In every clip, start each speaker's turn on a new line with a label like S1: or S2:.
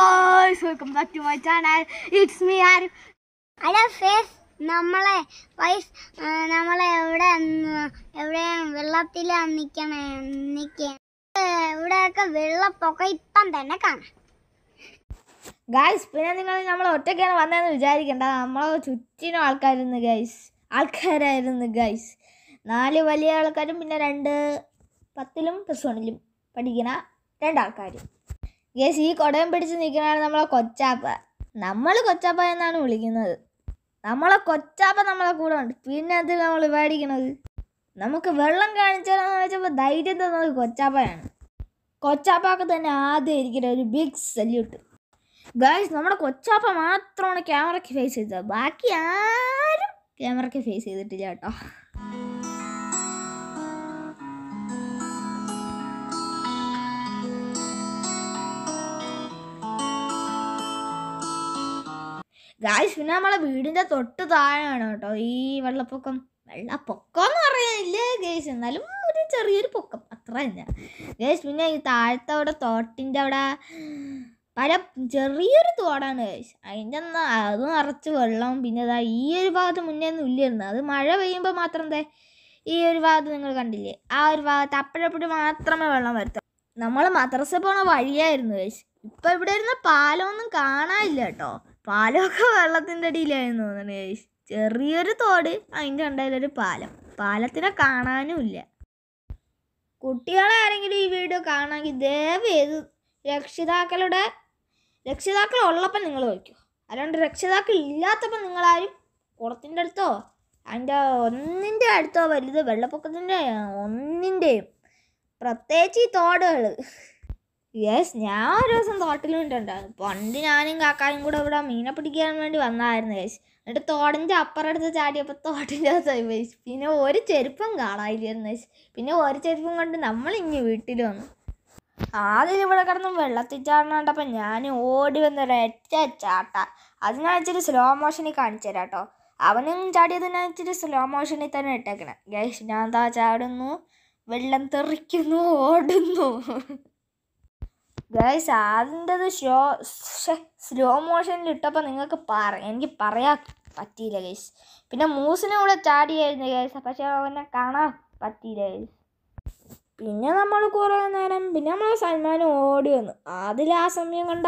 S1: ഗോയ്സ് welcome back to my channel it's me ആർ അല്ല face നമ്മളെ വൈസ് നമ്മളെ എവിടെ എവിടെ വെള്ളത്തിൽ നിൽക്കണേ നിൽക്കേ ഇവിടെയൊക്കെ വെള്ളപ്പൊക്കം ഇപ്പം തന്നെ കാണാം ഗൈസ് പിന്നെ നിങ്ങൾ നമ്മൾ ഒറ്റയ്ക്കാണ് വന്നതെന്ന് വിചാരിക്കേണ്ട നമ്മളെ ചുറ്റിനും ആൾക്കാരായിരുന്നു ഗൈസ് ആൾക്കാരായിരുന്നു ഗൈസ് നാല് വലിയ ആൾക്കാരും പിന്നെ രണ്ട് പത്തിലും പ്ലസ് വണ്ണിലും പഠിക്കുന്ന രണ്ടാൾക്കാരും ഗസ് ഈ കുടയും പിടിച്ച് നിൽക്കുന്നതാണ് നമ്മളെ കൊച്ചാപ്പ നമ്മൾ കൊച്ചാപ്പ എന്നാണ് വിളിക്കുന്നത് നമ്മളെ കൊച്ചാപ്പ നമ്മളെ കൂടെ ഉണ്ട് പിന്നെ അതിൽ നമ്മൾ പേടിക്കണത് നമുക്ക് വെള്ളം കാണിച്ചാലെന്ന് വെച്ചപ്പോൾ ധൈര്യം തന്നത് കൊച്ചാപ്പയാണ് കൊച്ചാപ്പാക്ക് തന്നെ ആദ്യം ഇരിക്കുന്ന ഒരു ബിഗ് സല്യൂട്ട് ഗായ്സ് നമ്മുടെ കൊച്ചാപ്പ മാത്രമാണ് ക്യാമറയ്ക്ക് ഫേസ് ചെയ്തത് ബാക്കി ആരും ക്യാമറയ്ക്ക് ഫേസ് ചെയ്തിട്ടില്ല കേട്ടോ ഗായ്സ് പിന്നെ നമ്മളെ വീടിൻ്റെ തൊട്ട് താഴെയാണ് കേട്ടോ ഈ വെള്ളപ്പൊക്കം വെള്ളപ്പൊക്കം എന്ന് പറയുന്നില്ല ഗേസ് എന്നാലും ഒരു ചെറിയൊരു പൊക്കം അത്ര തന്നെ ഗേസ് പിന്നെ ഈ താഴത്തെ അവിടെ തോട്ടിൻ്റെ അവിടെ പല ചെറിയൊരു തോടാണ് ഗേസ് അതിൻ്റെ എന്നാ അത് നിറച്ച് വെള്ളം പിന്നെ അതാ ഈ ഒരു ഭാഗത്ത് മുന്നേ ഒന്നും ഇല്ലായിരുന്നു അത് മഴ പെയ്യുമ്പോൾ മാത്രം എന്താ ഈ ഒരു ഭാഗത്ത് നിങ്ങൾ കണ്ടില്ലേ ആ ഒരു ഭാഗത്ത് അപ്പോഴപ്പോഴും മാത്രമേ വെള്ളം വരുത്തൂ നമ്മൾ മദ്രസ പോണ വഴിയായിരുന്നു ഗേസ് ഇപ്പം ഇവിടെ ഇരുന്ന പാലമൊന്നും കാണാനില്ല കേട്ടോ പാലമൊക്കെ വെള്ളത്തിൻ്റെ അടിയിലായിരുന്നു തോന്നുന്നു ചെറിയൊരു തോട് അതിൻ്റെ ഉണ്ടായാലൊരു പാലം പാലത്തിനെ കാണാനുമില്ല കുട്ടികളെ ആരെങ്കിലും ഈ വീഡിയോ കാണാമെങ്കിൽ ദയവ് ചെയ്ത് രക്ഷിതാക്കളുടെ രക്ഷിതാക്കൾ ഉള്ളപ്പോൾ നിങ്ങൾ വയ്ക്കുക അല്ലാണ്ട് രക്ഷിതാക്കൾ ഇല്ലാത്തപ്പം നിങ്ങളാരും കുളത്തിൻ്റെ അടുത്തോ അതിൻ്റെ ഒന്നിൻ്റെ അടുത്തോ വലുത് വെള്ളപ്പൊക്കത്തിൻ്റെ ഒന്നിൻ്റെയും പ്രത്യേകിച്ച് ഈ തോടുകൾ യെസ് ഞാൻ ഒരു ദിവസം തോട്ടിൽ പണ്ട് ഞാനും കാക്കായും കൂടെ ഇവിടെ മീനെ പിടിക്കാൻ വേണ്ടി വന്നായിരുന്നു യെസ് എന്നിട്ട് തോടിൻ്റെ അപ്പുറടുത്ത് ചാടിയപ്പോൾ തോട്ടിൻ്റെ അകത്തായി പിന്നെ ഒരു ചെരുപ്പം കാണാതിരുന്നു വെച്ച് പിന്നെ ഒരു ചെരുപ്പം കൊണ്ട് നമ്മൾ ഇങ്ങ് വീട്ടിൽ വന്നു ആദ്യം ഇവിടെ കിടന്ന് വെള്ളത്തിൽ ചാടണം കണ്ടപ്പോൾ ഞാൻ ഓടി വന്നൊരൊറ്റ ചാട്ട അത് ഞാൻ ഇച്ചിരി സ്ലോ മോഷനിൽ കാണിച്ചു തരാം കേട്ടോ അവനും ചാടിയത് ഞാൻ ഇച്ചിരി സ്ലോ മോഷനിൽ തന്നെ ഇട്ടേക്കണം ഗൈസ് ഞാൻ താ ചാടുന്നു വെള്ളം തെറിക്കുന്നു ഓടുന്നു ഗൈസ് അതിൻ്റെത് ഷോ സ്ലോ മോഷനിൽ ഇട്ടപ്പോൾ നിങ്ങൾക്ക് പറ എനിക്ക് പറയാൻ പറ്റിയില്ല ഗൈസ് പിന്നെ മൂസിനെ കൂടെ ചാടിയായിരുന്നു ഗൈസ് പക്ഷെ അവനെ കാണാൻ പറ്റിയില്ല ഗൈസ് പിന്നെ നമ്മൾ കുറേ നേരം പിന്നെ നമ്മൾ സൽമാനും ഓടി വന്നു അതിൽ ആ സമയം കണ്ട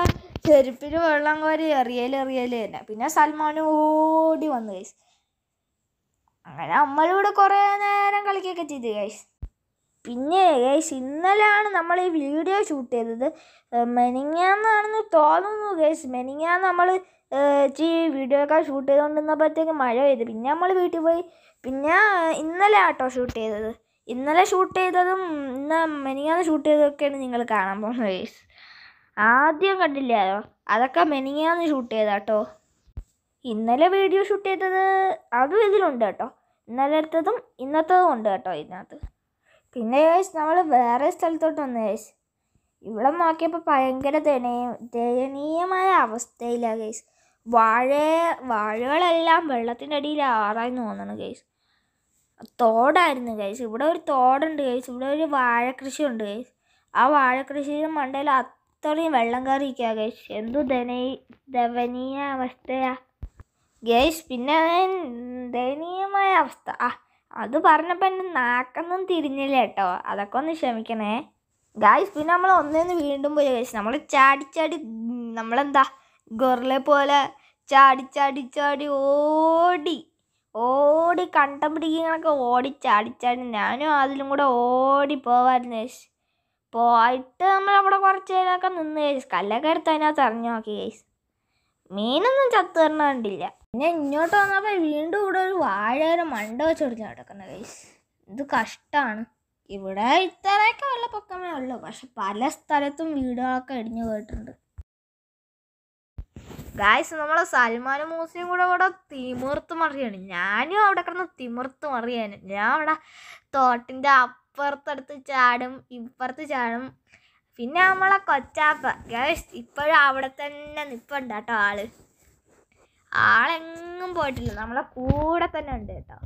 S1: ചെരുപ്പിൽ വെള്ളം കോരി എറിയൽ എറിയൽ തന്നെ പിന്നെ സൽമാനും ഓടി വന്നു ഗൈസ് അങ്ങനെ നമ്മളിവിടെ കുറേ നേരം കളിക്കുകയൊക്കെ ചെയ്തു ഗൈസ് പിന്നെ ഗൈസ് ഇന്നലെയാണ് നമ്മൾ ഈ വീഡിയോ ഷൂട്ട് ചെയ്തത് മെനിങ്ങാന്നാണെന്ന് തോന്നുന്നു ഗൈസ് മെനിങ്ങാന്ന് നമ്മൾ ചീ വീഡിയോ ഒക്കെ ഷൂട്ട് ചെയ്തുകൊണ്ടിരുന്നപ്പോഴത്തേക്ക് മഴ പെയ്ത് പിന്നെ നമ്മൾ വീട്ടിൽ പോയി പിന്നെ ഇന്നലെ ആട്ടോ ഷൂട്ട് ചെയ്തത് ഇന്നലെ ഷൂട്ട് ചെയ്തതും ഇന്ന് മെനിങ്ങാന്ന് ഷൂട്ട് ചെയ്തതൊക്കെയാണ് നിങ്ങൾ കാണാൻ പോകുന്നത് ഗൈസ് ആദ്യം കണ്ടില്ലായോ അതൊക്കെ മെനിങ്ങാന്ന് ഷൂട്ട് ചെയ്താട്ടോ ഇന്നലെ വീഡിയോ ഷൂട്ട് ചെയ്തത് അതും ഇതിലുണ്ട് കേട്ടോ എടുത്തതും ഇന്നത്തതും ഉണ്ട് കേട്ടോ ഇതിനകത്ത് പിന്നെ യേശ് നമ്മൾ വേറെ സ്ഥലത്തോട്ട് വന്നു യേശ് ഇവിടെ നോക്കിയപ്പോൾ ഭയങ്കര ദയനീയ ദയനീയമായ അവസ്ഥയിലാണ് ഗേഴ്സ് വാഴ വാഴകളെല്ലാം വെള്ളത്തിൻ്റെ അടിയിൽ ആറായി തോന്നണം ഗേഴ്സ് തോടായിരുന്നു ഗൈസ് ഇവിടെ ഒരു തോടുണ്ട് ഗൈസ് ഇവിടെ ഒരു വാഴ കൃഷി ഉണ്ട് ആ വാഴ കൃഷിയുടെ മണ്ടയിൽ അത്രയും വെള്ളം കയറിയിരിക്കുക ഗൈസ് എന്തു ദനീ ദവനീയ അവസ്ഥയാ ഗൈസ് പിന്നെ ദയനീയമായ അവസ്ഥ ആ അത് പറഞ്ഞപ്പോൾ എൻ്റെ നാക്കൊന്നും തിരിഞ്ഞില്ല കേട്ടോ അതൊക്കെ ഒന്ന് ക്ഷമിക്കണേ ഗായ്സ് പിന്നെ നമ്മൾ ഒന്നേന്ന് വീണ്ടും പോയി ഗൈസ് നമ്മൾ ചാടി ചാടി നമ്മളെന്താ ഗൊറലെ പോലെ ചാടി ചാടി ഓടി ഓടി കണ്ടം ഓടി ചാടി ചാടി ഞാനും അതിലും കൂടെ ഓടി പോവായിരുന്നു യേശ് പോയിട്ട് നമ്മളവിടെ കുറച്ച് നേരമൊക്കെ നിന്ന് കഴിച്ചു കല്ലൊക്കെ എടുത്ത് അതിനകത്ത് ഇറങ്ങി നോക്കി ഗൈസ് മീനൊന്നും ചത്തു കണ്ടില്ല പിന്നെ ഇങ്ങോട്ട് വന്നപ്പോൾ വീണ്ടും ഇവിടെ ഒരു വാഴയുടെ മണ്ട വെച്ച് കൊടുത്ത് നടക്കുന്ന ഗൈസ് ഇത് കഷ്ടമാണ് ഇവിടെ ഇത്രയൊക്കെ പൊക്കമേ ഉള്ളൂ പക്ഷെ പല സ്ഥലത്തും വീടുകളൊക്കെ ഇടിഞ്ഞു പോയിട്ടുണ്ട് ഗായ്സ് നമ്മളെ സൽമാൻ മൂസിയും കൂടെ ഇവിടെ തിമിർത്ത് മറിയാണ് ഞാനും അവിടെ കിടന്ന് തിമിർത്ത് മറിയാണ് ഞാൻ അവിടെ തോട്ടിൻ്റെ അപ്പുറത്തടുത്ത് ചാടും ഇപ്പുറത്ത് ചാടും പിന്നെ നമ്മളെ കൊച്ചാപ്പ ഗായ്സ് ഇപ്പോഴും അവിടെ തന്നെ നിൽപ്പുണ്ട് കേട്ടോ ആള് ആളെങ്ങും പോയിട്ടില്ല നമ്മളെ കൂടെ തന്നെ ഉണ്ട് കേട്ടോ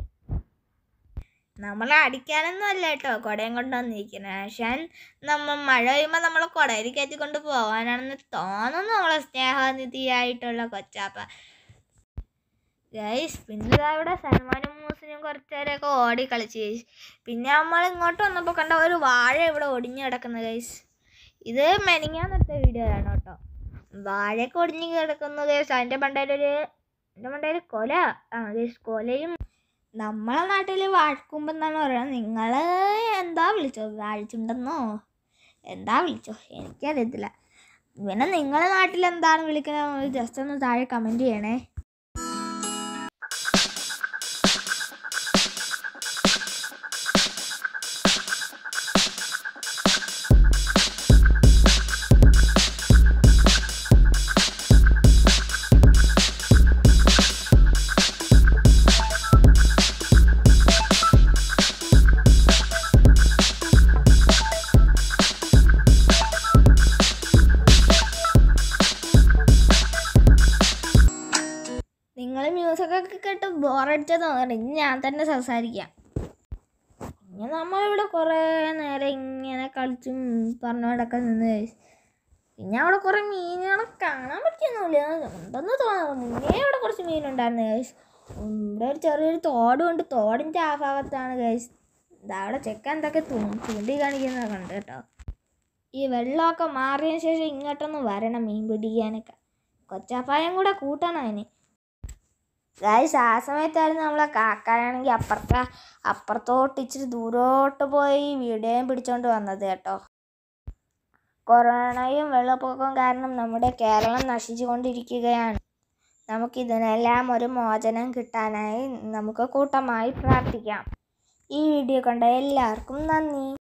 S1: നമ്മളെ അടിക്കാനൊന്നും അല്ല കേട്ടോ കുടയും കൊണ്ട് വന്നിരിക്കുന്നത് പക്ഷേ നമ്മൾ മഴ പെയ്യുമ്പോൾ നമ്മൾ കുടയിൽ കയറ്റിക്കൊണ്ട് പോകാനാണെന്ന് തോന്നുന്നു നമ്മളെ സ്നേഹനിധിയായിട്ടുള്ള കൊച്ചാപ്പ ഗൈസ് പിന്നെ ഇവിടെ സൽമാനും മൂസിനും കുറച്ച് നേരമൊക്കെ ഓടി കളിച്ച് ഗൈസ് പിന്നെ നമ്മൾ ഇങ്ങോട്ട് വന്നപ്പോൾ കണ്ട ഒരു വാഴ ഇവിടെ ഒടിഞ്ഞു കിടക്കുന്നത് ഗൈസ് ഇത് മെനിങ്ങാന്നത്തെ വീഡിയോ ആണ് കേട്ടോ വാഴ ഒടിഞ്ഞു കിടക്കുന്നു കേസ് അതിൻ്റെ മണ്ടയിലൊരു എൻ്റെ മണ്ടയിൽ കൊല ആ കേസ് കൊലയും നമ്മളെ നാട്ടിൽ എന്നാണ് പറയുന്നത് നിങ്ങൾ എന്താ വിളിച്ചോ വാഴിച്ചുണ്ടെന്നോ എന്താ വിളിച്ചോ എനിക്കറിയത്തില്ല പിന്നെ നിങ്ങളെ നാട്ടിൽ എന്താണ് വിളിക്കുന്നത് ജസ്റ്റ് ഒന്ന് താഴെ കമൻറ്റ് ചെയ്യണേ നിങ്ങൾ മ്യൂസിക്കൊക്കെ കേട്ട് ബോറടിച്ചത് ഇനി ഞാൻ തന്നെ സംസാരിക്കാം പിന്നെ നമ്മളിവിടെ കുറേ നേരം ഇങ്ങനെ കളിച്ചും പറഞ്ഞോടൊക്കെ നിന്ന് പിന്നെ അവിടെ കുറേ മീനുകളെ കാണാൻ പറ്റിയൊന്നുമില്ല എന്തെന്ന് തോന്നുന്നു മുന്നേ അവിടെ കുറച്ച് മീനുണ്ടായിരുന്നു കേസ് ഇവിടെ ഒരു ചെറിയൊരു തോടുണ്ട് തോടിൻ്റെ ആ ഭാഗത്താണ് ഗൈസ് അവിടെ ചെക്കൻ എന്തൊക്കെ ചൂണ്ടി കാണിക്കുന്ന കണ്ട് കേട്ടോ ഈ വെള്ളമൊക്കെ മാറിയതിന് ശേഷം ഇങ്ങോട്ടൊന്നും വരണം മീൻ പിടിക്കാനൊക്കെ കൊച്ചാപ്പായം കൂടെ കൂട്ടണം അതിന് ഗായ്സ് ആ സമയത്തായിരുന്നു നമ്മളെ കാക്കാനാണെങ്കിൽ അപ്പുറത്ത അപ്പുറത്തോട്ട് ഇച്ചിരി ദൂരോട്ട് പോയി വീഡിയോയും പിടിച്ചോണ്ട് വന്നത് കേട്ടോ കൊറോണയും വെള്ളപ്പൊക്കവും കാരണം നമ്മുടെ കേരളം നശിച്ചുകൊണ്ടിരിക്കുകയാണ് നമുക്ക് ഇതിനെല്ലാം ഒരു മോചനം കിട്ടാനായി നമുക്ക് കൂട്ടമായി പ്രാർത്ഥിക്കാം ഈ വീഡിയോ കണ്ട എല്ലാവർക്കും നന്ദി